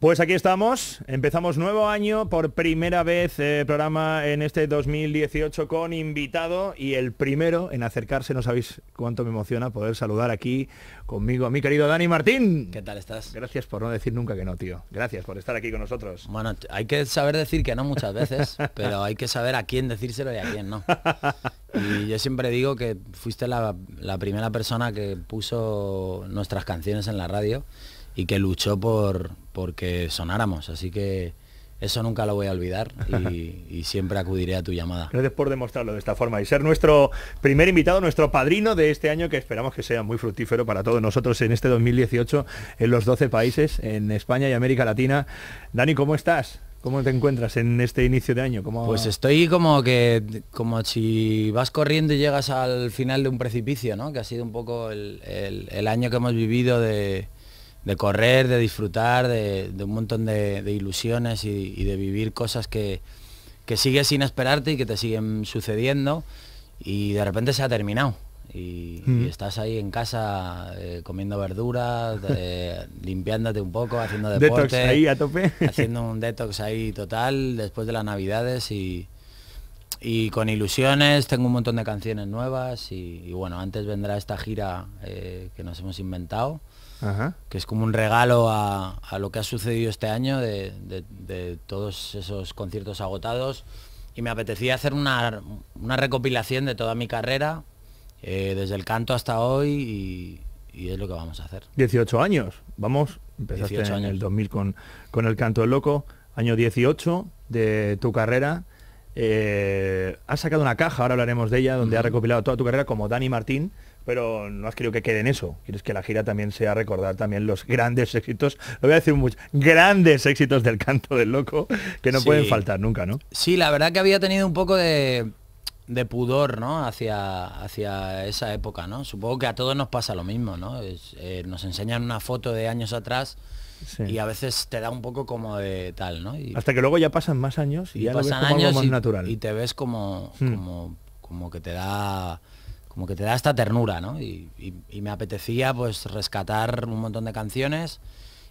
Pues aquí estamos, empezamos nuevo año, por primera vez eh, programa en este 2018 con invitado y el primero en acercarse, no sabéis cuánto me emociona poder saludar aquí conmigo a mi querido Dani Martín. ¿Qué tal estás? Gracias por no decir nunca que no, tío. Gracias por estar aquí con nosotros. Bueno, hay que saber decir que no muchas veces, pero hay que saber a quién decírselo y a quién no. Y yo siempre digo que fuiste la primera persona que puso nuestras canciones en la radio y que luchó por porque sonáramos. Así que eso nunca lo voy a olvidar y, siempre acudiré a tu llamada. Gracias por demostrarlo de esta forma y ser nuestro primer invitado, nuestro padrino de este año que esperamos que sea muy fructífero para todos nosotros en este 2018 en los 12 países, en España y América Latina. Dani, ¿cómo estás? ¿Cómo te encuentras en este inicio de año? ¿Cómo... Pues estoy como que como si vas corriendo y llegas al final de un precipicio, ¿no? Que ha sido un poco el año que hemos vivido de, de correr, de disfrutar, de, un montón de, ilusiones y, de vivir cosas que, que sigues sin esperarte y que te siguen sucediendo y de repente se ha terminado. Y, mm. estás ahí en casa eh, comiendo verduras, eh, limpiándote un poco, haciendo deporte. Detox ahí a tope. haciendo un detox ahí total después de las navidades y, con ilusiones. Tengo un montón de canciones nuevas y, bueno, antes vendrá esta gira eh, que nos hemos inventado que es como un regalo a, lo que ha sucedido este año de, todos esos conciertos agotados. Y me apetecía hacer una, recopilación de toda mi carrera, eh, desde el canto hasta hoy, y, es lo que vamos a hacer. 18 años, vamos, empezaste en el 2000 con, El Canto del Loco, año 18 de tu carrera. ha eh, has sacado una caja, ahora hablaremos de ella, donde ha recopilado toda tu carrera como Dani Martín pero no has querido que quede en eso. Quieres que la gira también sea recordar también los grandes éxitos, lo voy a decir mucho, grandes éxitos del canto del loco, que no pueden faltar nunca, ¿no? Sí, la verdad que había tenido un poco de, pudor, ¿no? Hacia, hacia esa época, ¿no? Supongo que a todos nos pasa lo mismo, ¿no? Eh, nos enseñan una foto de años atrás. Y a veces te da un poco como de tal, ¿no? Hasta que luego ya pasan más años y, ya algo más natural. Y te ves como, hmm. como que te da como que te da esta ternura, ¿no? Y, me apetecía pues rescatar un montón de canciones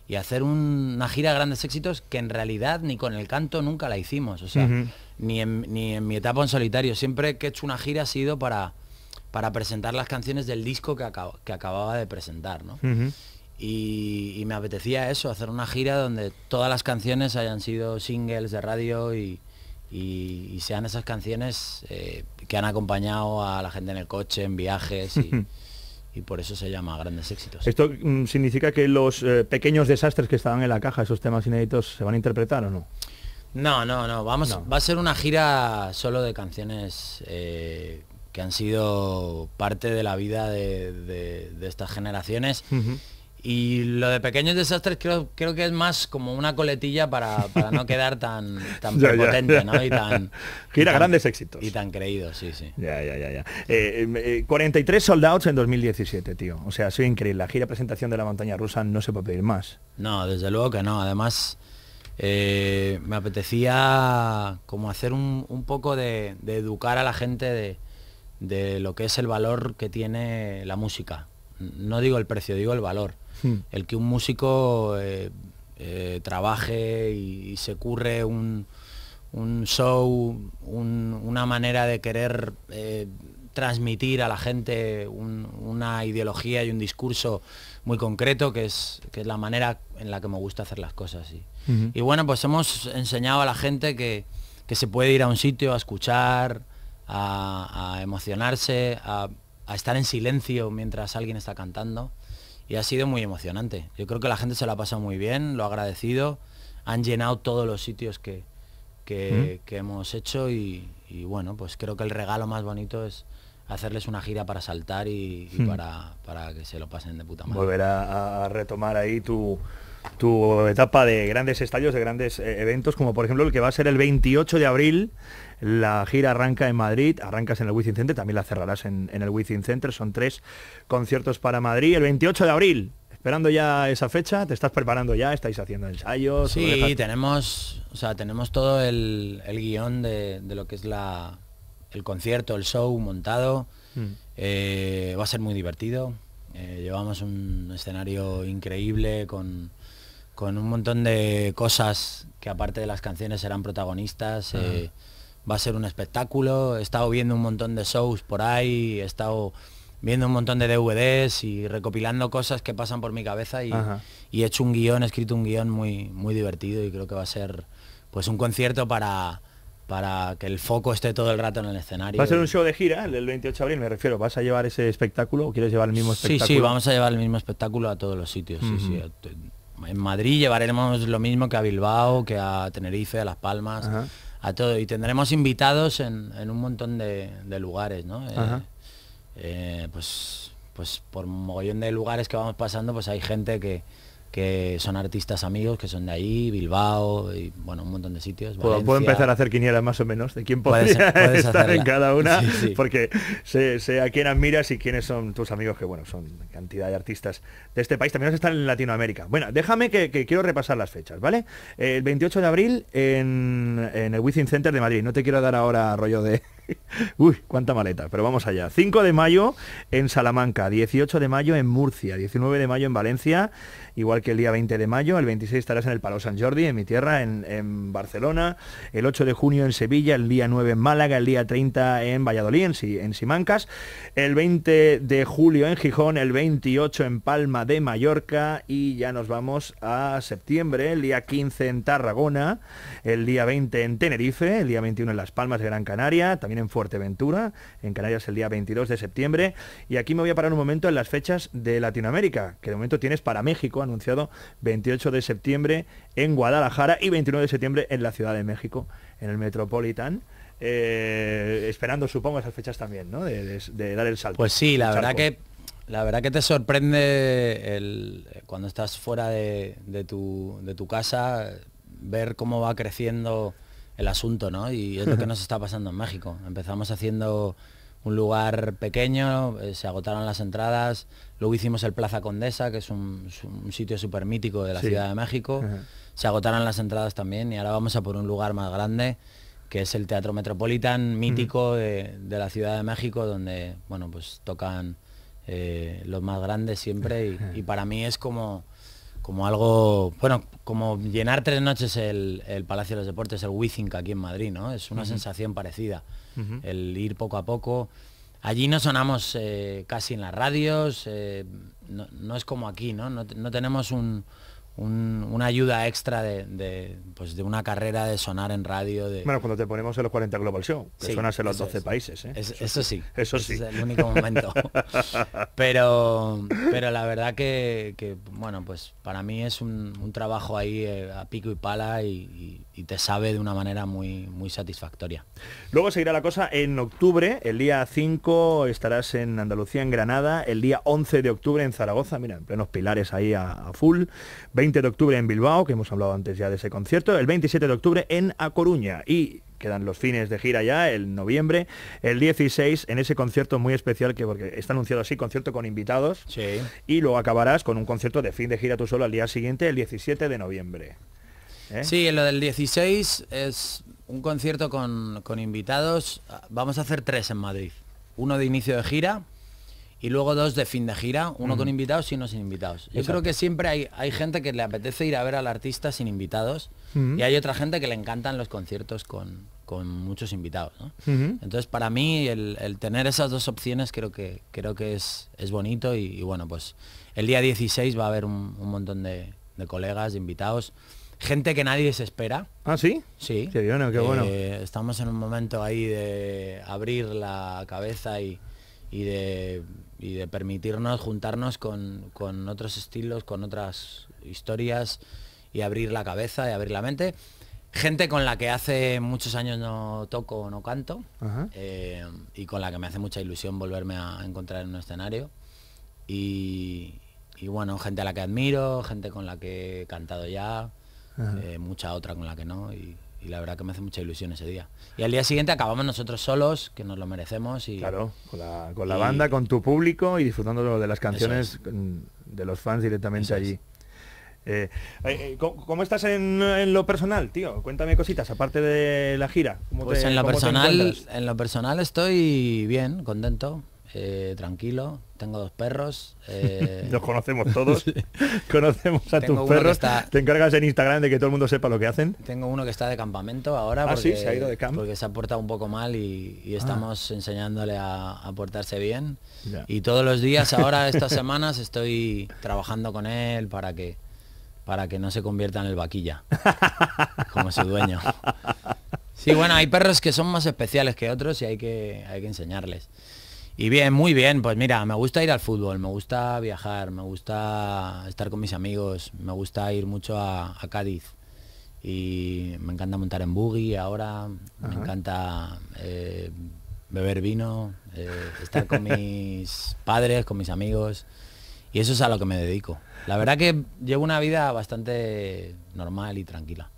y hacer una gira de grandes éxitos que en realidad ni con el canto nunca la hicimos, o sea, ni, en, mi etapa en solitario. Siempre que he hecho una gira ha sido para, para presentar las canciones del disco que, acababa de presentar, ¿no? y me apetecía eso, hacer una gira donde todas las canciones hayan sido singles de radio y, y, sean esas canciones eh, que han acompañado a la gente en el coche, en viajes y, por eso se llama Grandes Éxitos. ¿Esto mm, significa que los eh, pequeños desastres que estaban en la caja, esos temas inéditos, se van a interpretar o no? No, no, no. Vamos, Va a ser una gira solo de canciones eh, que han sido parte de la vida de, estas generaciones. Y lo de pequeños desastres creo, que es más como una coletilla para, no quedar tan, tan potente prepotente, ¿no? Y tan, Gira grandes éxitos. Y tan creído, sí, sí. Ya, ya, ya. ya. 43 eh, eh, soldados en 2017, tío. O sea, soy increíble. La gira presentación de la montaña rusa no se puede pedir más. No, desde luego que no. Además, eh, me apetecía como hacer un, poco de, educar a la gente de lo que es el valor que tiene la música. No digo el precio, digo el valor Hmm. el que un músico eh, eh, trabaje y, se curre un, show, una manera de querer eh, transmitir a la gente una ideología y un discurso muy concreto, que es, la manera en la que me gusta hacer las cosas. Y, bueno, pues hemos enseñado a la gente que, se puede ir a un sitio a escuchar, a, emocionarse, a, estar en silencio mientras alguien está cantando y ha sido muy emocionante. Yo creo que la gente se lo ha pasado muy bien, lo ha agradecido, han llenado todos los sitios que, hemos hecho y, bueno, pues creo que el regalo más bonito es hacerles una gira para saltar y, hmm. para, que se lo pasen de puta madre. Volver a, a retomar ahí tu tu etapa de grandes estadios, de grandes eh, eventos, como por ejemplo el que va a ser el 28 de abril. La gira arranca en Madrid, arrancas en el Wizzing Center, también la cerrarás en, el Wizzing Center. Son tres conciertos para Madrid. El 28 de abril, esperando ya esa fecha, te estás preparando ya, estáis haciendo ensayos. Sí, tenemos, o sea, tenemos todo el, guión de, lo que es la, el concierto, el show montado. Mm. Eh, va a ser muy divertido. Eh, llevamos un escenario increíble con con un montón de cosas que aparte de las canciones serán protagonistas. Eh, va a ser un espectáculo. He estado viendo un montón de shows por ahí, he estado viendo un montón de DVDs y recopilando cosas que pasan por mi cabeza y, he hecho un guión, he escrito un guión muy, muy divertido y creo que va a ser pues un concierto para, para que el foco esté todo el rato en el escenario. Va a ser un show de gira, el 28 de abril, me refiero. ¿Vas a llevar ese espectáculo o quieres llevar el mismo espectáculo? Sí, sí, vamos a llevar el mismo espectáculo a todos los sitios en Madrid llevaremos lo mismo que a Bilbao, que a Tenerife, a Las Palmas, a todo. Y tendremos invitados en, un montón de, lugares, ¿no? Eh, eh, pues, pues por mogollón de lugares que vamos pasando, pues hay gente que, que son artistas amigos, que son de ahí, Bilbao, y bueno, un montón de sitios. Puedo empezar a hacer quinielas más o menos de quién podría estar en cada una, porque sé, a quién admiras y quiénes son tus amigos, que bueno, son cantidad de artistas de este país, también están en Latinoamérica. Bueno, déjame que, quiero repasar las fechas, ¿vale? El 28 de abril en, en el Within Center de Madrid, no te quiero dar ahora rollo de Uy, cuánta maleta, pero vamos allá. 5 de mayo en Salamanca, 18 de mayo en Murcia, 19 de mayo en Valencia, igual que el día 20 de mayo, el 26 estarás en el Palo San Jordi, en mi tierra, en, Barcelona, el 8 de junio en Sevilla, el día 9 en Málaga, el día 30 en Valladolid, en, en Simancas, el 20 de julio en Gijón, el 28 en Palma de Mallorca y ya nos vamos a septiembre, el día 15 en Tarragona, el día 20 en Tenerife, el día 21 en Las Palmas de Gran Canaria, también en Fuerteventura, en Canarias el día 22 de septiembre. Y aquí me voy a parar un momento en las fechas de Latinoamérica, que de momento tienes para México, anunciado 28 de septiembre en Guadalajara y 29 de septiembre en la Ciudad de México, en el Metropolitan. Eh, esperando supongo esas fechas también, ¿no? De, dar el salto. Pues sí, la verdad que la verdad que te sorprende eh, cuando estás fuera de, de, tu, de tu casa, ver cómo va creciendo el asunto, ¿no? Y es lo que nos está pasando en México. Empezamos haciendo un lugar pequeño, eh, se agotaron las entradas, luego hicimos el Plaza Condesa, que es un, sitio súper mítico de la Ciudad de México, se agotaron las entradas también y ahora vamos a por un lugar más grande, que es el Teatro Metropolitan mítico de, la Ciudad de México, donde, bueno, pues tocan eh, los más grandes siempre y para mí es como como algo, bueno, como llenar tres noches el, Palacio de los Deportes, el Withink aquí en Madrid, ¿no? Es una sensación parecida, el ir poco a poco. Allí no sonamos eh, casi en las radios, eh, no, es como aquí, No, no tenemos un, una ayuda extra de, pues de una carrera de sonar en radio. De... Bueno, cuando te ponemos en los 40 Global Show, que en los 12 países. ¿eh? eso, sí, eso sí. es el único momento. pero, pero la verdad que, bueno, pues para mí es un, trabajo ahí eh, a pico y pala y, te sabe de una manera muy, muy satisfactoria. Luego seguirá la cosa en octubre, el día 5 estarás en Andalucía, en Granada, el día 11 de octubre en Zaragoza, mira, en plenos pilares ahí a, a full. 20 20 de octubre en Bilbao, que hemos hablado antes ya de ese concierto, el 27 de octubre en A Coruña y quedan los fines de gira ya, el noviembre, el 16 en ese concierto muy especial que porque está anunciado así, concierto con invitados, y luego acabarás con un concierto de fin de gira tú solo al día siguiente, el 17 de noviembre. ¿Eh? Sí, lo del 16 es un concierto con, con invitados. Vamos a hacer tres en Madrid. Uno de inicio de gira, y luego dos de fin de gira, uno con invitados y uno sin invitados. Yo creo que siempre hay, gente que le apetece ir a ver al artista sin invitados y hay otra gente que le encantan los conciertos con, con muchos invitados. Entonces, para mí, el, tener esas dos opciones creo que, creo que es, es bonito y, bueno, pues el día 16 va a haber un, montón de, colegas, de invitados gente que nadie se espera. ¿Ah, sí? Sí. Qué bueno, qué bueno. Eh, estamos en un momento ahí de abrir la cabeza y, y de, permitirnos juntarnos con, otros estilos, con otras historias y abrir la cabeza y abrir la mente. Gente con la que hace muchos años no toco o no canto eh, y con la que me hace mucha ilusión volverme a encontrar en un escenario. Y, bueno, gente a la que admiro, gente con la que he cantado ya, eh, mucha otra con la que no y la verdad que me hace mucha ilusión ese día. Y al día siguiente acabamos nosotros solos, que nos lo merecemos. Y, claro, con la, banda, con tu público y disfrutando de las canciones de los fans directamente allí. Eh, eh, eh, ¿cómo, estás en, lo personal, tío? Cuéntame cositas, aparte de la gira. pues en, lo personal, en lo personal estoy bien, contento. Eh, tranquilo, tengo dos perros. Eh, los conocemos todos. conocemos a tus perros. Te encargas en Instagram de que todo el mundo sepa lo que hacen. Tengo uno que está de campamento ahora. Ah, porque, se ha ido de Porque se ha portado un poco mal y, ah. estamos enseñándole a, portarse bien. Y todos los días, ahora estas semanas, estoy trabajando con él para que para que no se convierta en el vaquilla, como su dueño. Sí, bueno, hay perros que son más especiales que otros y hay que, hay que enseñarles. Y bien, muy bien, pues mira, me gusta ir al fútbol, me gusta viajar, me gusta estar con mis amigos, me gusta ir mucho a, Cádiz. Y me encanta montar en buggy ahora, me encanta eh, beber vino, eh, estar con mis padres, con mis amigos. Y eso es a lo que me dedico. La verdad que llevo una vida bastante normal y tranquila.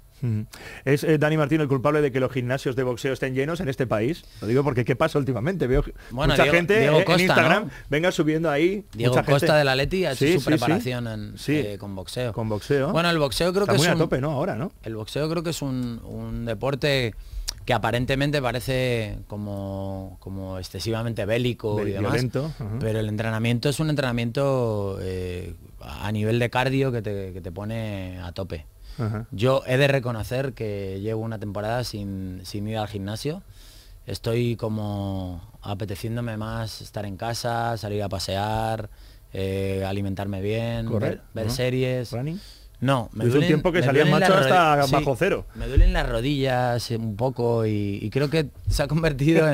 ¿Es eh, Dani Martín el culpable de que los gimnasios de boxeo estén llenos en este país? Lo digo porque ¿qué pasa últimamente? Veo bueno, mucha gente eh, Instagram venga subiendo ahí. Diego Costa de la Leti ha su preparación eh, con boxeo. Con boxeo. Bueno, el boxeo creo que es. Un, a tope, ¿no? Ahora, ¿no? El boxeo creo que es un, deporte que aparentemente parece como, como excesivamente bélico y demás, pero el entrenamiento es un entrenamiento a nivel de cardio que te pone a tope. Yo he de reconocer que llevo una temporada sin, ir al gimnasio. Estoy como apeteciéndome más estar en casa, salir a pasear, eh, alimentarme bien, ver, series. No, me duelen, un tiempo que salía macho hasta bajo cero. Me duelen las rodillas un poco y, creo que se ha convertido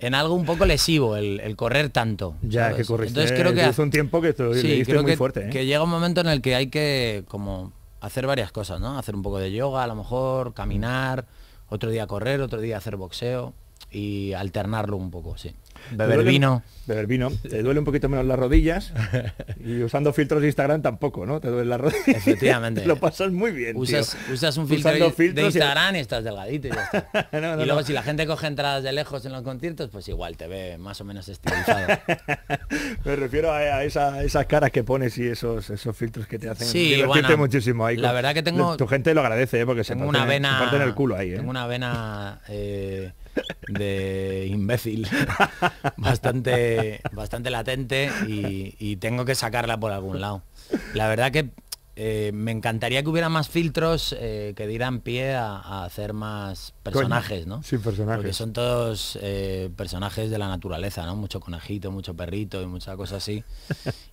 en, algo un poco lesivo el, correr tanto. Ya, que corriste. Entonces creo que hace un tiempo que estoy sí, muy fuerte. ¿eh? Que llega un momento en el que hay que como hacer varias cosas, ¿no? Hacer un poco de yoga, a lo mejor, caminar, otro día correr, otro día hacer boxeo y alternarlo un poco, sí. Beber vino. Beber vino. Te duele un poquito menos las rodillas. Y usando filtros de Instagram tampoco, ¿no? Te duele las rodillas. Efectivamente. lo pasas muy bien. Usas, tío. usas un filtro de, Instagram y... estás delgadito. Y, ya está. y luego si la gente coge entradas de lejos en los conciertos, pues igual te ve más o menos estilizado. Me refiero a, a, esas caras que pones y esos, esos filtros que te hacen sí, bueno, muchísimo. Ahí la verdad que tengo... Tu gente lo agradece, ¿eh? porque se parte en el culo ahí. ¿eh? Tengo una vena... Eh, de imbécil bastante, bastante latente y, tengo que sacarla por algún lado. La verdad que eh, me encantaría que hubiera más filtros eh, que dieran pie a, hacer más personajes, ¿no? Sí, personajes. Porque son todos eh, personajes de la naturaleza, ¿no? Mucho conejito, mucho perrito y muchas cosas así.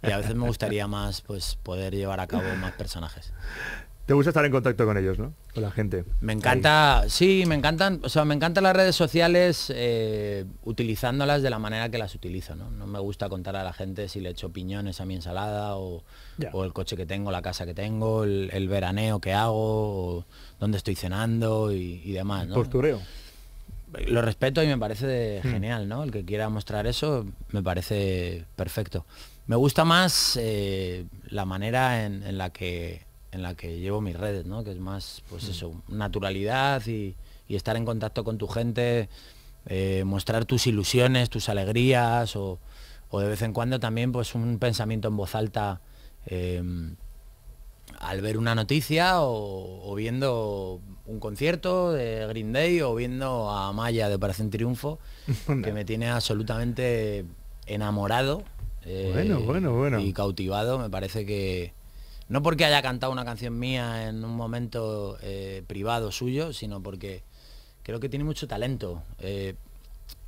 Y a veces me gustaría más pues poder llevar a cabo más personajes. Te gusta estar en contacto con ellos, ¿no? Con la gente. Me encanta, sí, me encantan, o sea, me encantan las redes sociales eh, utilizándolas de la manera que las utilizo, ¿no? No me gusta contar a la gente si le echo piñones a mi ensalada o, el coche que tengo, la casa que tengo, el, veraneo que hago, dónde estoy cenando y, demás, ¿no? Postureo. Lo respeto y me parece hmm. genial, ¿no? El que quiera mostrar eso me parece perfecto. Me gusta más eh, la manera en la que en la que llevo mis redes, ¿no? Que es más, pues mm. eso, naturalidad y, estar en contacto con tu gente, eh, mostrar tus ilusiones, tus alegrías o, de vez en cuando también pues un pensamiento en voz alta em, al ver una noticia o, viendo un concierto de Green Day o viendo a Maya de Operación Triunfo, que me tiene absolutamente enamorado. Eh, y cautivado, me parece que, no porque haya cantado una canción mía en un momento eh, privado suyo, sino porque creo que tiene mucho talento. Eh,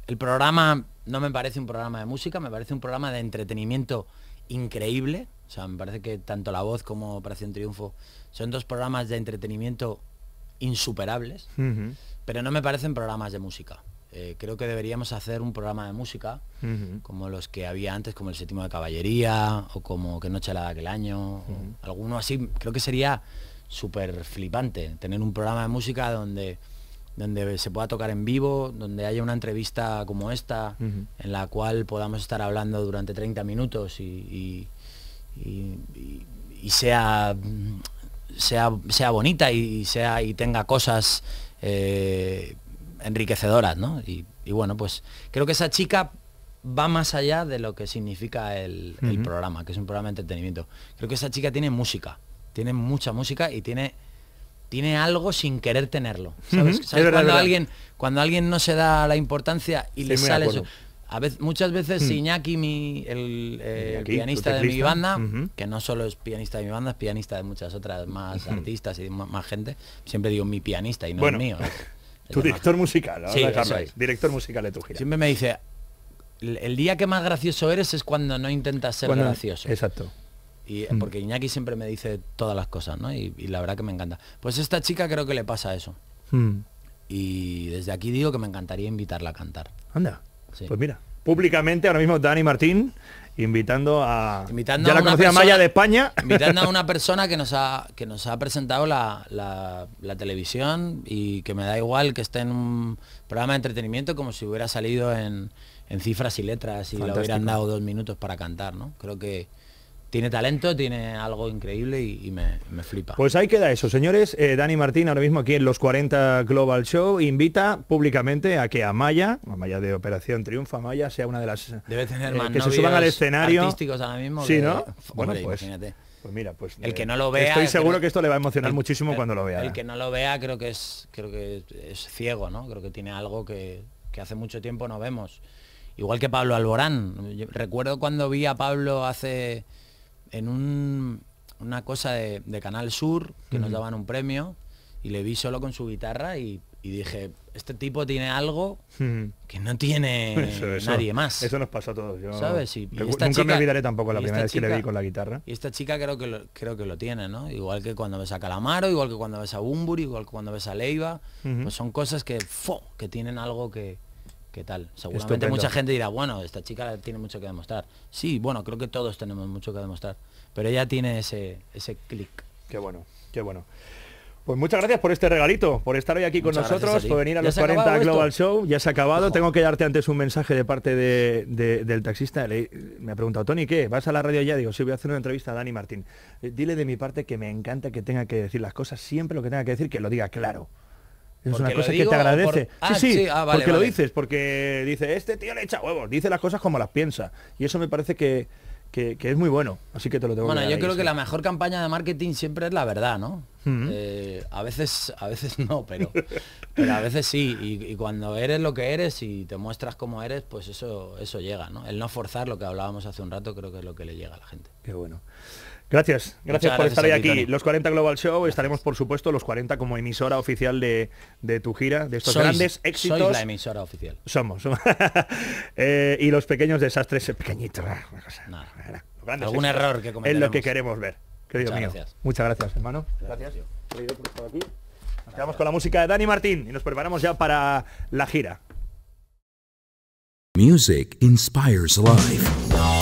el programa no me parece un programa de música, me parece un programa de entretenimiento increíble. O sea, me parece que tanto La Voz como Operación Triunfo son dos programas de entretenimiento insuperables, pero no me parecen programas de música. Eh, creo que deberíamos hacer un programa de música, como los que había antes, como el séptimo de caballería, o como que noche la de aquel año, alguno así. Creo que sería súper flipante tener un programa de música donde donde se pueda tocar en vivo, donde haya una entrevista como esta, en la cual podamos estar hablando durante 30 minutos y, sea, sea, bonita y, sea, y tenga cosas eh, enriquecedoras, ¿no? Y, bueno, pues creo que esa chica va más allá de lo que significa el, programa, que es un programa de entretenimiento. Creo que esa chica tiene música, tiene mucha música y tiene, tiene algo sin querer tenerlo. ¿Sabes? cuando, alguien, cuando alguien no se da la importancia y le sale eso. A veces, muchas veces Iñaki, mi, el, eh, pianista de mi banda, que no solo es pianista de mi banda, es pianista de muchas otras más artistas y más, gente, siempre digo mi pianista y no es mío. Tu director musical, es. Director musical de tu gira. Siempre me dice, el día que más gracioso eres es cuando no intentas ser gracioso. Exacto. Y, eh, mm. Porque Iñaki siempre me dice todas las cosas, ¿no? Y, la verdad que me encanta. Pues esta chica creo que le pasa eso. Mm. Y desde aquí digo que me encantaría invitarla a cantar. Anda. Pues mira, públicamente ahora mismo Dani Martín invitando a invitando a la Maya de España. Invitando a una persona que nos ha, que nos ha presentado la, televisión y que me da igual que esté en un programa de entretenimiento como si hubiera salido en, en cifras y letras y le hubieran dado dos minutos para cantar, ¿no? Creo que tiene talento, tiene algo increíble y, me, flipa. Pues ahí queda eso, señores. Eh, Dani Martín, ahora mismo aquí en los 40 Global Show, invita públicamente a que Amaya, Amaya de Operación Triunfa, Amaya sea una de las Debe tener más eh, que se suban al escenario. Artísticos Sí, ¿no? bueno, pues, Pues mira, pues el que eh, no lo vea. Estoy seguro que esto le va a emocionar muchísimo cuando lo vea. El que no lo vea creo que es creo que es ciego, ¿no? Creo que tiene algo que, hace mucho tiempo no vemos. Igual que Pablo Alborán. recuerdo cuando vi a Pablo hace en una cosa de, Canal Sur, que nos daban un premio, y le vi solo con su guitarra y, dije, este tipo tiene algo que no tiene nadie más. Eso nos pasó a todos. Yo nunca me olvidaré tampoco la primera vez que le vi con la guitarra. Y esta chica creo que, lo, creo que lo tiene, ¿no? Igual que cuando ves a Calamaro, igual que cuando ves a Bumburi, igual que cuando ves a Leiva, pues son cosas que, ¡fo! que tienen algo que, ¿Qué tal? Seguramente mucha gente dirá, bueno, esta chica tiene mucho que demostrar. Sí, bueno, creo que todos tenemos mucho que demostrar. Pero ella tiene ese, ese clic. Qué bueno, qué bueno. Pues muchas gracias por este regalito, por estar hoy aquí con nosotros, por venir a los 40 Global Show. Ya se ha acabado. Tengo que darte antes un mensaje de parte del taxista. me ha preguntado, Tony, ¿qué? ¿Vas a la radio ya? Digo, sí, voy a hacer una entrevista a Dani Martín. Eh, dile de mi parte que me encanta que tenga que decir las cosas, siempre lo que tenga que decir, que lo diga claro. Es una cosa que te agradece. Ah, ah, porque lo dices, porque dice, este tío le echa huevos, dice las cosas como las piensa. Y eso me parece que, que, es muy bueno. Así que te lo tengo Bueno, yo creo que la mejor campaña de marketing siempre es la verdad, ¿no? Mm. Eh, a veces, a veces no, pero, pero a veces sí. Y, cuando eres lo que eres y te muestras como eres, pues eso, eso llega, ¿no? El no forzar lo que hablábamos hace un rato creo que es lo que le llega a la gente. Qué bueno. Gracias, gracias por estar hoy aquí. Los 40 Global Show, estaremos por supuesto los 40 como emisora oficial de, tu gira, de estos grandes éxitos. Somos la emisora oficial. Somos. Eh, y los pequeños desastres, eh, pequeñitos. Ah, Algún error que Es lo que queremos ver, Muchas mío. Gracias. Muchas gracias, hermano. Gracias. Nos quedamos con la música de Dani Martín y nos preparamos ya para la gira. Music inspires life.